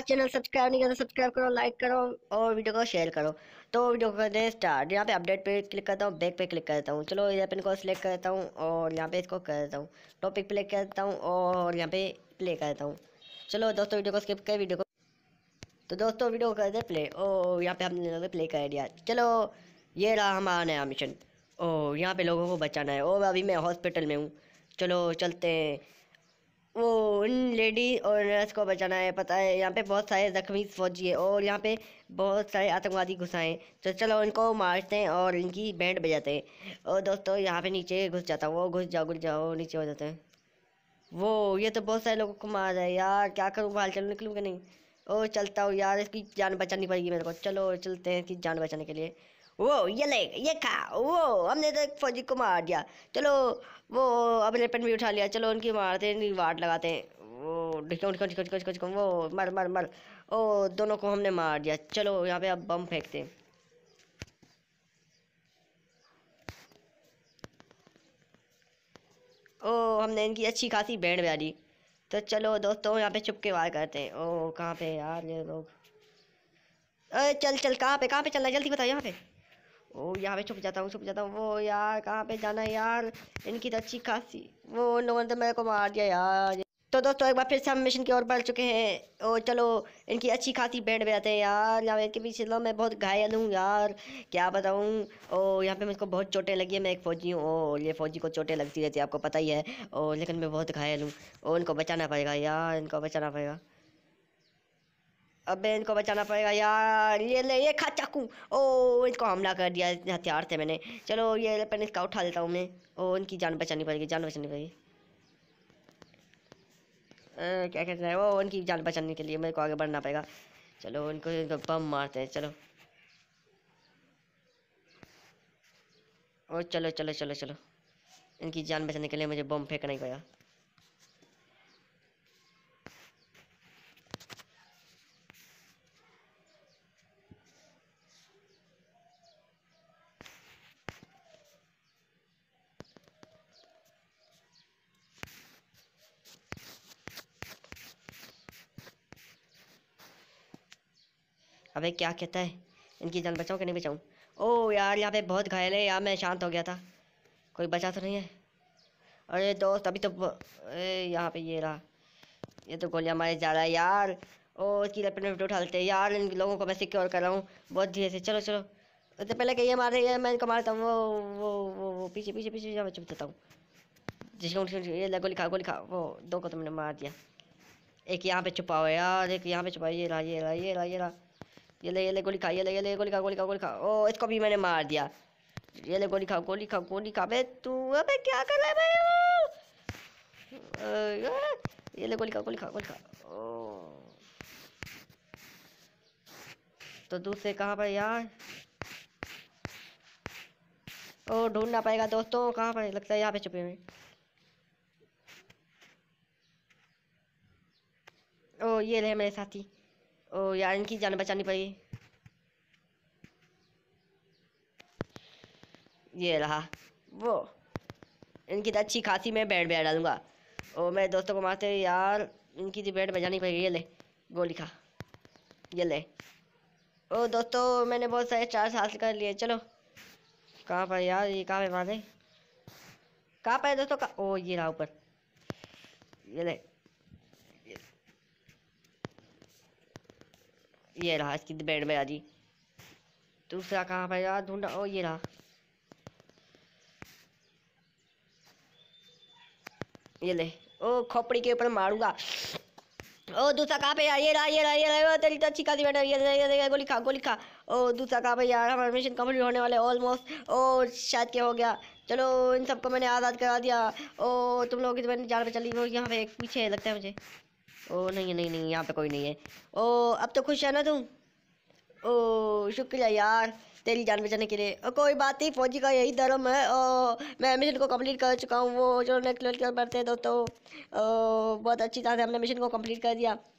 हमारा channel subscribe नहीं करते तो सब्सक्राइब करो लाइक करो और वीडियो को शेयर करो तो वीडियो को कर दें स्टार्ट यहाँ पे अपडेट पे क्लिक करता हूँ बैक पे क्लिक करता हूँ चलो इधर पिन को सिलेक्ट करता हूँ और यहाँ पे इसको कर देता हूँ टॉपिक प्ले करता हूँ और यहाँ पे प्ले करता हूँ चलो दोस्तों वीडियो को स्किप कर वीडियो को तो दोस्तों वीडियो कर दे प्ले ओ यहाँ पे हमने प्ले कर दिया चलो ये रहा हमारा नया मिशन ओ यहाँ पे लोगों को बचाना है ओ अभी मैं हॉस्पिटल में हूँ चलो चलते हैं वो उन लेडी और नर्स को बचाना है पता है यहाँ पे बहुत सारे जख्मी फौजी है और यहाँ पे बहुत सारे आतंकवादी घुस आए तो चलो इनको मारते हैं और इनकी बैंड बजाते हैं और दोस्तों यहाँ पे नीचे घुस जाता वो घुस जाओ घुस जाओ नीचे हो जाते हैं वो ये तो बहुत सारे लोगों को मार रहा है यार क्या करूँ बाहर चलो निकलूँगा नहीं ओ चलता हूँ यार इसकी जान बचानी पड़ेगी मेरे को चलो चलते हैं इसकी जान बचाने के लिए वो ये ले ये खा वो हमने तो एक फौजी को मार दिया चलो वो अपने पेट भी उठा लिया चलो उनकी मारते हैं वाट लगाते हैं वो ढिको ढिको ढिको ढिको ढिको वो मर मर मर ओ दोनों को हमने मार दिया चलो यहाँ पे अब बम फेंकते हैं ओ हमने इनकी अच्छी खासी बैंड बजा दी तो चलो दोस्तों यहाँ पे छुप के वार करते हैं ओ कहाँ पे यार ये लोग अरे चल चल कहाँ पे कहाँ पे चलना जल्दी बताओ यहाँ पे ओ यहाँ पे छुप जाता हूँ छुप जाता हूँ वो यार कहाँ पे जाना है यार इनकी तो अच्छी खासी वो उन लोगों ने तो मेरे को मार दिया यार तो दोस्तों एक बार फिर से हम मिशन की ओर बढ़ चुके हैं और चलो इनकी अच्छी खासी बैंड बजाते हैं यार यहाँ इनके पीछे लो तो मैं बहुत घायल हूँ यार क्या बताऊँ ओ यहाँ पे मुझको बहुत चोटें लगी है मैं एक फ़ौजी हूँ ओ ये फ़ौजी को चोटें लगती रहती है आपको पता ही है ओ लेकिन मैं बहुत घायल हूँ ओ इनको बचाना पड़ेगा यार इनको बचाना पड़ेगा अब इनको बचाना पड़ेगा यार ये ले ये खा चाकू ओ इनको हमला कर दिया इतने हथियार थे मैंने चलो ये पहले इसका उठा लेता हूँ मैं ओ इनकी जान बचानी पड़ेगी जान बचानी पड़ेगी क्या कहते हैं वो उनकी जान बचाने के लिए मेरे को आगे बढ़ना पड़ेगा चलो उनको इनको बम मारते हैं चलो ओ चलो चलो चलो चलो इनकी जान बचाने के लिए मुझे बम फेंकना ही पड़ेगा अबे क्या कहता है इनकी जान बचाऊँ कि नहीं बचाऊँ ओ यार यहाँ पे बहुत घायल है यार मैं शांत हो गया था कोई बचा तो नहीं है अरे दोस्त अभी तो अरे यहाँ पे ये रहा ये तो गोलियाँ मारे जा रहा है यार ओ इसकी लपेट में उठा डालते हैं यार इन लोगों को मैं सिक्योर कर रहा हूँ बहुत धीरे से चलो चलो उससे पहले कहिए मारे ये मैं इनको मारता हूँ वो वो वो वो पीछे पीछे पीछे मैं चुप देता हूँ जिसको ये गोली खा गोली खा वो दो को तुमने तो मार दिया एक यहाँ पे छुपा हुआ यार एक यहाँ पे छुपा ये रहा ये रहा ये रहा ये रहा ये ले ये ले गोली खा ये ले ये ले गोली खा गोली खा गोली खा ओ इसको भी मैंने मार दिया ये ले गोली खा गोली खा गोली खा बे तू अबे क्या कर रहा है भाई ये ले गोली खा गोली खा गोली खा ओ तो दूसरे कहाँ पर यार ओ ढूंढ ना पाएगा दोस्तों कहाँ पर लगता है यहाँ पे छुपे हुए ओ ये रहे मेरे साथी ओ यार इनकी जान बचानी पड़ी ये रहा वो इनकी तो अच्छी खासी मैं बैठ बजा डालूंगा ओ मैं दोस्तों को मारते यार इनकी तो बैठ बजानी पड़ेगी ये ले गोली खा ये ले ओ दोस्तों मैंने बहुत सारे चार हासिल कर लिए चलो कहाँ पर यार ये कहाँ पे मारे कहाँ पर दोस्तों का ओ ये रहा ऊपर ये ले ये रहा इसकी बैंड में राजी दूसरा कहाँ पर यार ढूंढा ओ ये रहा ये ले ओ खोपड़ी के ऊपर मारूंगा ओ दूसरा कहाँ पे यार ये रहा ये रहा ये रहा तेरी तो अच्छी खासी बैठा ये ये गोली खा गोली खा ओ दूसरा कहाँ पे यार हमारा मिशन कंप्लीट होने वाले ऑलमोस्ट ओ शायद क्या हो गया चलो इन सबको मैंने आज़ाद करा दिया ओ तुम लोग की तो जान पे चली वो यहाँ पे एक पीछे लगता है मुझे ओ नहीं नहीं नहीं यहाँ पे कोई नहीं है ओ अब तो खुश है ना तुम ओ शुक्रिया यार तेरी जान बचाने के लिए ओ, कोई बात नहीं फौजी का यही धर्म है ओ, मैं मिशन को कंप्लीट कर चुका हूँ वो जो नेक्स्ट लेवल के बढ़ते हैं दोस्तों बहुत अच्छी तरह से हमने मिशन को कंप्लीट कर दिया